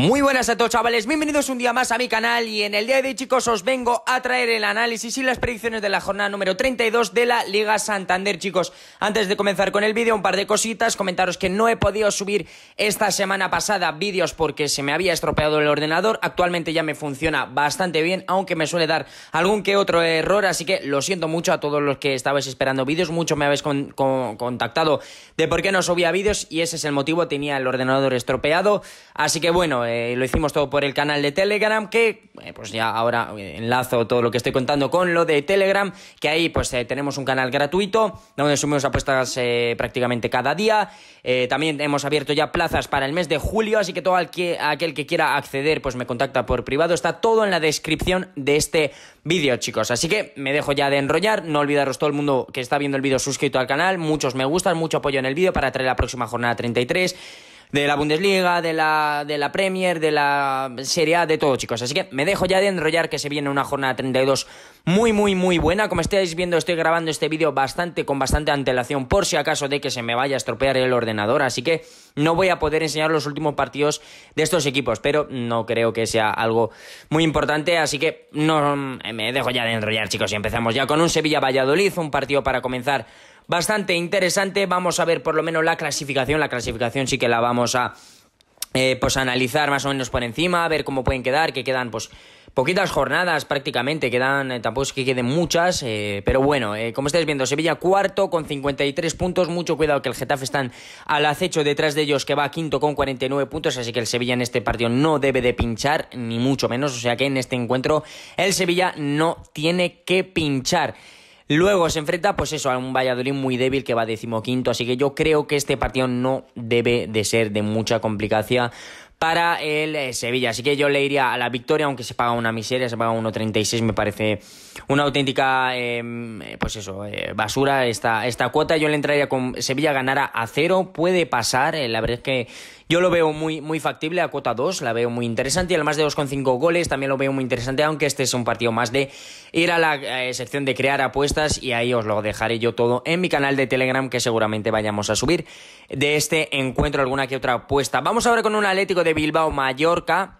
Muy buenas a todos chavales, bienvenidos un día más a mi canal y en el día de hoy chicos os vengo a traer el análisis y las predicciones de la jornada número 32 de la Liga Santander chicos. Antes de comenzar con el vídeo un par de cositas, comentaros que no he podido subir esta semana pasada vídeos porque se me había estropeado el ordenador, actualmente ya me funciona bastante bien aunque me suele dar algún que otro error así que lo siento mucho a todos los que estabais esperando vídeos, mucho me habéis contactado de por qué no subía vídeos y ese es el motivo, tenía el ordenador estropeado, así que bueno, eh, lo hicimos todo por el canal de Telegram, que eh, pues ya ahora eh, enlazo todo lo que estoy contando con lo de Telegram, que ahí pues tenemos un canal gratuito donde subimos apuestas prácticamente cada día. también hemos abierto ya plazas para el mes de julio, así que todo aquel que quiera acceder pues me contacta por privado. Está todo en la descripción de este vídeo, chicos. Así que me dejo ya de enrollar. No olvidaros todo el mundo que está viendo el vídeo suscrito al canal. Muchos me gustan, mucho apoyo en el vídeo para traer la próxima jornada 33 de la Bundesliga, de la, de la Premier, de la Serie A, de todo, chicos. Así que me dejo ya de enrollar que se viene una jornada 32 muy, muy, muy buena. Como estáis viendo, estoy grabando este vídeo bastante, con bastante antelación, por si acaso de que se me vaya a estropear el ordenador. Así que no voy a poder enseñar los últimos partidos de estos equipos, pero no creo que sea algo muy importante. Así que no mm, me dejo ya de enrollar, chicos, y empezamos ya con un Sevilla-Valladolid, un partido para comenzar bastante interesante. Vamos a ver por lo menos la clasificación. La clasificación sí que la vamos a eh, pues, analizar más o menos por encima, a ver cómo pueden quedar, que quedan pues poquitas jornadas prácticamente, quedan, eh, tampoco es que queden muchas, eh, pero bueno, como estáis viendo, Sevilla cuarto con 53 puntos, mucho cuidado que el Getafe están al acecho detrás de ellos que va quinto con 49 puntos, así que el Sevilla en este partido no debe de pinchar, ni mucho menos, o sea que en este encuentro el Sevilla no tiene que pinchar. Luego se enfrenta, pues eso, a un Valladolid muy débil que va decimoquinto. Así que yo creo que este partido no debe de ser de mucha complicación para el eh, Sevilla. Así que yo le iría a la victoria, aunque se paga una miseria, se paga 1.36, me parece una auténtica, em, pues eso, eh, basura esta, esta cuota. Yo le entraría con Sevilla ganara a cero, puede pasar, eh, la verdad es que yo lo veo muy, muy factible a cuota 2, la veo muy interesante y al más de 2,5 goles también lo veo muy interesante, aunque este es un partido más de ir a la eh, sección de crear apuestas y ahí os lo dejaré yo todo en mi canal de Telegram que seguramente vayamos a subir de este encuentro alguna que otra apuesta. Vamos ahora con un Atlético de Bilbao Mallorca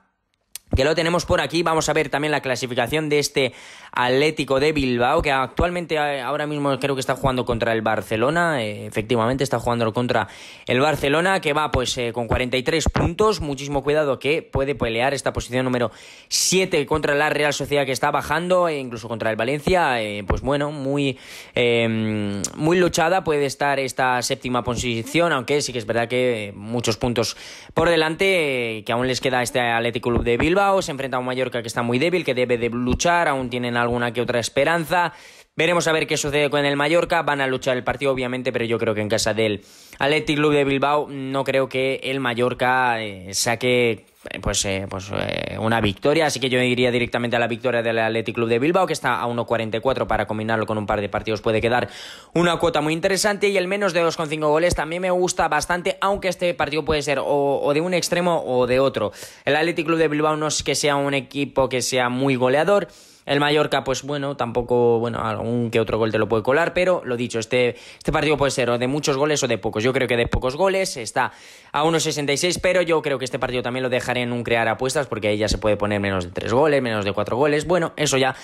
que lo tenemos por aquí. Vamos a ver también la clasificación de este Atlético de Bilbao, que actualmente eh, ahora mismo creo que está jugando contra el Barcelona. Eh, efectivamente, está jugando contra el Barcelona, que va pues eh, con 43 puntos. Muchísimo cuidado que puede pelear esta posición número 7 contra la Real Sociedad que está bajando, e incluso contra el Valencia. pues bueno, muy, em, muy luchada puede estar esta séptima posición, aunque sí que es verdad que muchos puntos por delante, que aún les queda este Atlético Club de Bilbao se enfrenta a un Mallorca que está muy débil, que debe de luchar, aún tienen alguna que otra esperanza. Veremos a ver qué sucede con el Mallorca. Van a luchar el partido, obviamente, pero yo creo que en casa del Athletic Club de Bilbao no creo que el Mallorca eh, saque eh, pues, eh, pues una victoria. Así que yo iría directamente a la victoria del Athletic Club de Bilbao, que está a 1.44 para combinarlo con un par de partidos. Puede quedar una cuota muy interesante y el menos de 2,5 goles también me gusta bastante, aunque este partido puede ser o, o, de un extremo o de otro. El Athletic Club de Bilbao no es que sea un equipo que sea muy goleador. El Mallorca, pues bueno, tampoco, bueno, algún que otro gol te lo puede colar, pero lo dicho, este, este partido puede ser o de muchos goles o de pocos. Yo creo que de pocos goles está a 1.66, pero yo creo que este partido también lo dejaré en un crear apuestas porque ahí ya se puede poner menos de tres goles, menos de cuatro goles. Bueno, eso ya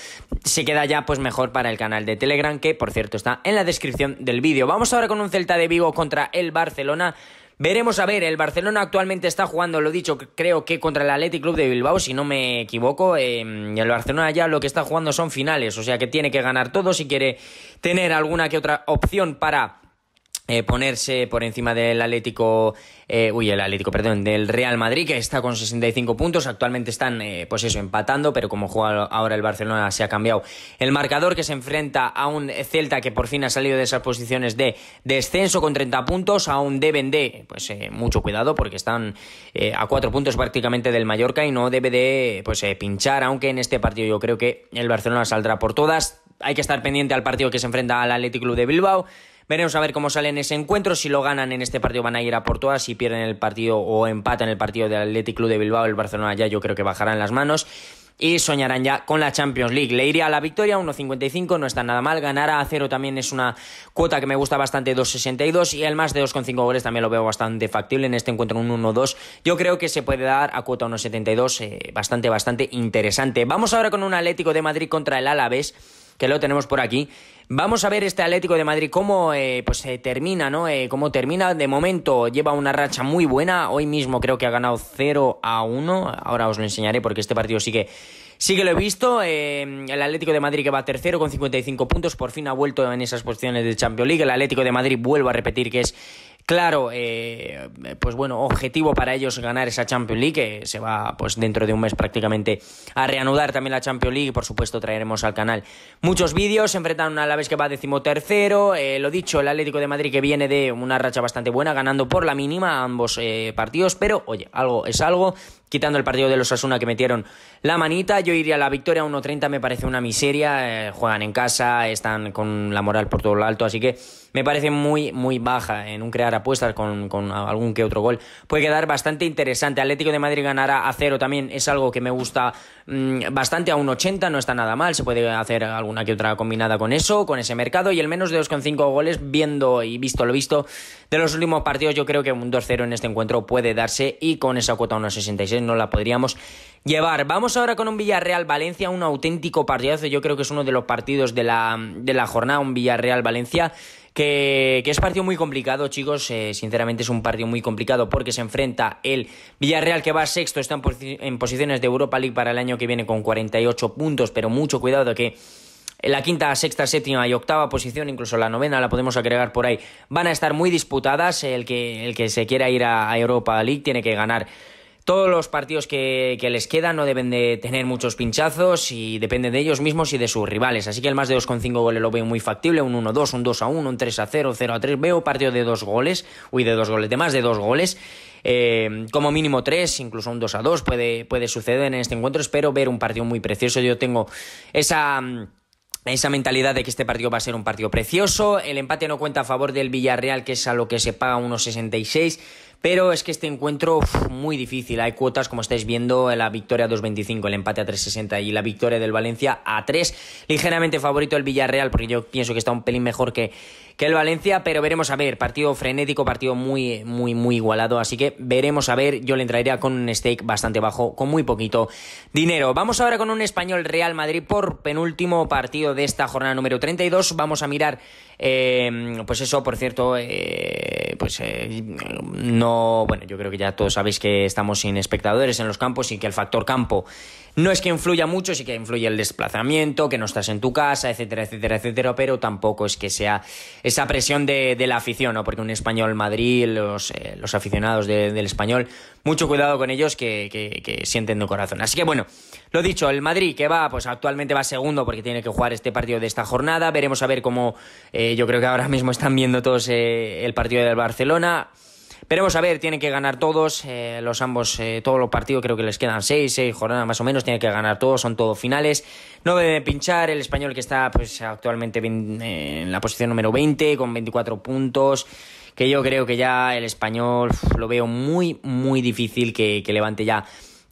se queda ya pues mejor para el canal de Telegram, que por cierto está en la descripción del vídeo. Vamos ahora con un Celta de Vigo contra el Barcelona. Veremos a ver, el Barcelona actualmente está jugando, lo dicho, creo que contra el Athletic Club de Bilbao, si no me equivoco. Em, el Barcelona ya lo que está jugando son finales, o sea que tiene que ganar todo si quiere tener alguna que otra opción para eh, ponerse por encima del Atlético, eh, uy, el Atlético, perdón, del Real Madrid, que está con 65 puntos. Actualmente están, eh, pues eso, empatando, pero como juega ahora el Barcelona, se ha cambiado el marcador, que se enfrenta a un Celta que por fin ha salido de esas posiciones de descenso con 30 puntos. Aún deben de, pues, mucho cuidado, porque están a 4 puntos prácticamente del Mallorca y no debe de, pues, pinchar, aunque en este partido yo creo que el Barcelona saldrá por todas. Hay que estar pendiente al partido que se enfrenta al Atlético Club de Bilbao. Veremos a ver cómo sale en ese encuentro. Si lo ganan en este partido van a ir a Porto Si pierden el partido o empatan el partido del Athletic Club de Bilbao, el Barcelona ya yo creo que bajarán las manos y soñarán ya con la Champions League. Le iría a la victoria 1.55, no está nada mal. Ganar a cero también es una cuota que me gusta bastante, 2.62 y el más de 2.5 goles también lo veo bastante factible en este encuentro un 1-2. Yo creo que se puede dar a cuota 1.72, eh, bastante bastante interesante. Vamos ahora con un Atlético de Madrid contra el Alavés que lo tenemos por aquí. Vamos a ver este Atlético de Madrid cómo eh, pues, termina, ¿no? Eh, cómo termina. De momento lleva una racha muy buena. Hoy mismo creo que ha ganado 0 a 1. Ahora os lo enseñaré porque este partido sí que, sí que lo he visto. Eh, el Atlético de Madrid que va tercero con 55 puntos. Por fin ha vuelto en esas posiciones de Champions League. El Atlético de Madrid vuelvo a repetir que es claro, eh, pues bueno, objetivo para ellos ganar esa Champions League, que se va pues dentro de un mes prácticamente a reanudar también la Champions League por supuesto traeremos al canal muchos vídeos, se enfrentan a la vez que va decimotercero, eh, lo dicho, el Atlético de Madrid que viene de una racha bastante buena, ganando por la mínima ambos eh, partidos, pero oye, algo es algo, quitando el partido de los Asuna que metieron la manita, yo iría a la victoria 1-30, me parece una miseria, eh, juegan en casa, están con la moral por todo lo alto, así que me parece muy, muy baja en un crear apuestas con, algún que otro gol, puede quedar bastante interesante. Atlético de Madrid ganará a cero también, es algo que me gusta mm, bastante, a un 80 no está nada mal, se puede hacer alguna que otra combinada con eso, con ese mercado, y el menos de 2,5 goles, viendo y visto lo visto de los últimos partidos, yo creo que un 2-0 en este encuentro puede darse y con esa cuota 1,66 no la podríamos llevar. Vamos ahora con un Villarreal-Valencia, un auténtico partidazo. Yo creo que es uno de los partidos de la, de la jornada, un Villarreal-Valencia. Que, que, es partido muy complicado, chicos. Eh, sinceramente es un partido muy complicado porque se enfrenta el Villarreal que va sexto, está en, posiciones de Europa League para el año que viene con 48 puntos, pero mucho cuidado que la quinta, sexta, séptima y octava posición, incluso la novena la podemos agregar por ahí, van a estar muy disputadas. El que, el que se quiera ir a Europa League tiene que ganar todos los partidos que, les quedan no deben de tener muchos pinchazos y dependen de ellos mismos y de sus rivales. Así que el más de 2,5 goles lo veo muy factible. Un 1-2, un 2-1, un 3-0, 0-3. Veo partido de dos goles, uy, de dos goles, de más de dos goles. Eh, como mínimo tres, incluso un 2-2 puede, puede suceder en este encuentro. Espero ver un partido muy precioso. Yo tengo esa mm, esa mentalidad de que este partido va a ser un partido precioso. El empate no cuenta a favor del Villarreal, que es a lo que se paga 1.66. Pero es que este encuentro muy difícil. Hay cuotas, como estáis viendo, la victoria a 2.25, el empate a 3.60 y la victoria del Valencia a 3. Ligeramente favorito el Villarreal, porque yo pienso que está un pelín mejor que, el Valencia, pero veremos a ver. Partido frenético, partido muy, muy, muy igualado. Así que veremos a ver. Yo le entraría con un stake bastante bajo, con muy poquito dinero. Vamos ahora con un español Real Madrid por penúltimo partido de esta jornada número 32. Vamos a mirar, eh, pues eso, por cierto, eh, pues eh, no bueno, yo creo que ya todos sabéis que estamos sin espectadores en los campos y que el factor campo no es que influya mucho, sí que influye el desplazamiento, que no estás en tu casa, etcétera, etcétera, etcétera, pero tampoco es que sea esa presión de, la afición, ¿no? Porque un español Madrid, los, eh, aficionados del español, mucho cuidado con ellos que, sienten de corazón. Así que bueno, lo dicho, el Madrid que va, pues actualmente va segundo porque tiene que jugar este partido de esta jornada. Veremos a ver cómo eh, yo creo que ahora mismo están viendo todos eh, el partido del Barcelona pero vamos a ver, tienen que ganar todos, eh, los ambos, eh, todos los partidos creo que les quedan seis seis jornadas más o menos, tienen que ganar todos, son todos finales. No debe pinchar, el español que está pues actualmente eh, en la posición número 20 con 24 puntos que yo creo que ya el español lo veo muy, muy difícil que, que levante ya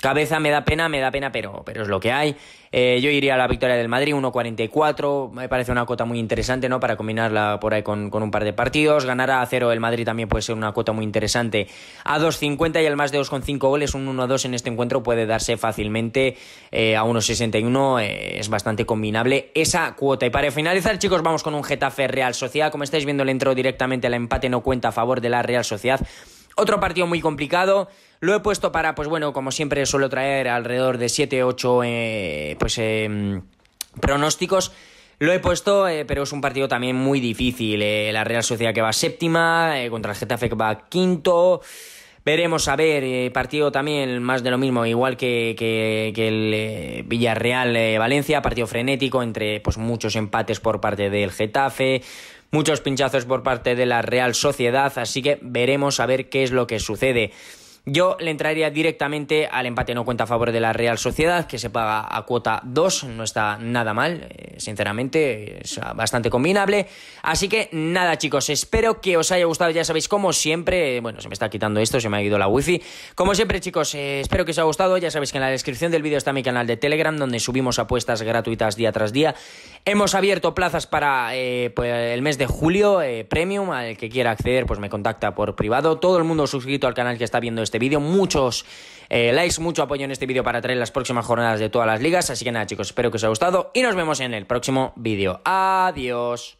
Cabeza me da pena, me da pena, pero, pero es lo que hay. Eh, yo iría a la victoria del Madrid, 1.44. Me parece una cuota muy interesante, ¿no? Para combinarla por ahí con, un par de partidos. Ganar a cero el Madrid también puede ser una cuota muy interesante. A 2.50 y el más de 2.5 goles, un 1-2 en este encuentro puede darse fácilmente eh, a 1.61. Eh, es bastante combinable esa cuota. Y para finalizar, chicos, vamos con un Getafe Real Sociedad. Como estáis viendo, le entró directamente el empate, no cuenta a favor de la Real Sociedad. Otro partido muy complicado. Lo he puesto para, pues bueno, como siempre suelo traer alrededor de 7-8 eh, pues, em, pronósticos. Lo he puesto, eh, pero es un partido también muy difícil. Eh, la Real Sociedad que va séptima, contra el Getafe que va quinto. Veremos, a ver, partido también más de lo mismo, igual que, que, que el Villarreal-Valencia, partido frenético entre pues, muchos empates por parte del Getafe, muchos pinchazos por parte de la Real Sociedad, así que veremos a ver qué es lo que sucede. Yo le entraría directamente al empate no cuenta a favor de la Real Sociedad, que se paga a cuota 2, no está nada mal, eh, sinceramente, es bastante combinable. Así que nada, chicos, espero que os haya gustado, ya sabéis, como siempre, bueno, se me está quitando esto, se me ha ido la wifi. Como siempre, chicos, eh, espero que os haya gustado, ya sabéis que en la descripción del vídeo está mi canal de Telegram, donde subimos apuestas gratuitas día tras día. Hemos abierto plazas para eh, pues, el mes de julio, premium, al que quiera acceder, pues me contacta por privado. Todo el mundo suscrito al canal que está viendo este este vídeo. Muchos eh, likes, mucho apoyo en este vídeo para traer las próximas jornadas de todas las ligas. Así que nada, chicos, espero que os haya gustado y nos vemos en el próximo vídeo. Adiós.